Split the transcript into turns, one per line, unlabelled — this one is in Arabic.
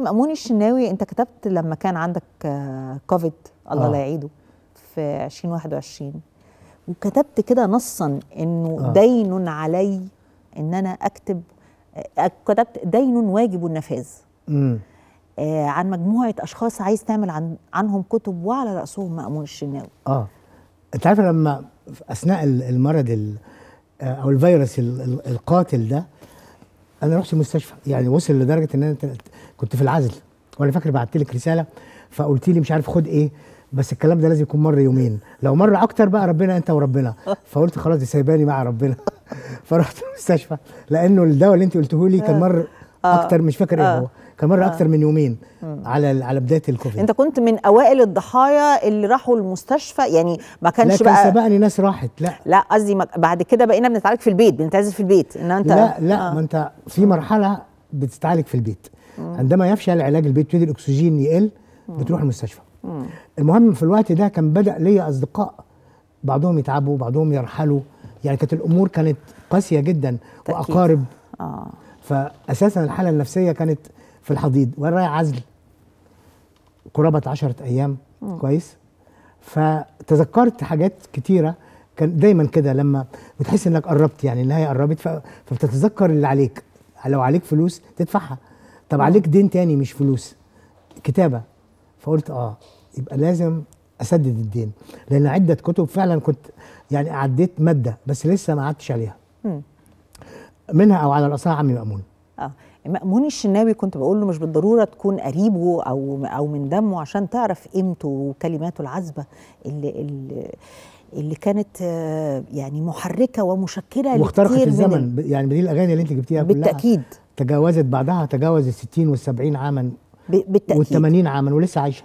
مأمون الشناوي انت كتبت لما كان عندك كوفيد آه، الله آه. لا يعيده في 2021 وكتبت كده نصا انه آه. دين علي ان انا اكتب آه، كتبت دين واجب النفاذ آه عن مجموعه اشخاص عايز تعمل عن عنهم كتب وعلى راسهم مأمون الشناوي
اه انت عارف لما اثناء المرض آه، او الفيروس القاتل ده انا رحت المستشفى يعني وصل لدرجه ان انا كنت في العزل وانا فاكر بعت لك رساله فقلت لي مش عارف خد ايه بس الكلام ده لازم يكون مر يومين لو مر اكتر بقى ربنا انت وربنا فقلت خلاص دي سايباني مع ربنا فرحت المستشفى لانه الدواء اللي انت قلته لي كان آه. مر اكتر آه. مش فاكر ايه آه. هو كمرة آه. اكثر من يومين
على
على بدايه الكوفيد
انت كنت من اوائل الضحايا اللي راحوا المستشفى يعني ما كانش لا بقى كان سبقني ناس راحت لا لا قصدي بعد كده بقينا بنتعالج في البيت بنتعزل في البيت ان انت لا
لا آه. ما انت في مرحله بتتعالج في البيت مم. عندما يفشل علاج البيت يبتدي الاكسجين يقل بتروح المستشفى مم. المهم في الوقت ده كان بدا ليا اصدقاء بعضهم يتعبوا بعضهم يرحلوا يعني كانت الامور كانت قاسيه جدا تأكيد. واقارب اه فاساسا الحاله النفسيه كانت في الحضيض وين رايح عزل قرابه 10 ايام م. كويس فتذكرت حاجات كتيره كان دايما كده لما بتحس انك قربت يعني النهايه قربت فبتتذكر اللي عليك لو عليك فلوس تدفعها طب عليك دين تاني مش فلوس كتابه فقلت اه يبقى لازم اسدد الدين لان عده كتب فعلا كنت يعني عديت ماده بس لسه ما قعدتش عليها م.
منها او على الاصح عمي مامون اه مأمون الشناوي كنت بقول له مش بالضروره تكون قريبه او او من دمه عشان تعرف قيمته وكلماته العذبه اللي, اللي اللي كانت آه، يعني محركه ومشكله واخترقت الزمن
يعني بديل الاغاني اللي انت جبتيها كلها بالتاكيد تجاوزت بعدها تجاوز ال 60 وال 70 عاما بالتاكيد وال 80 عاما ولسه عايشه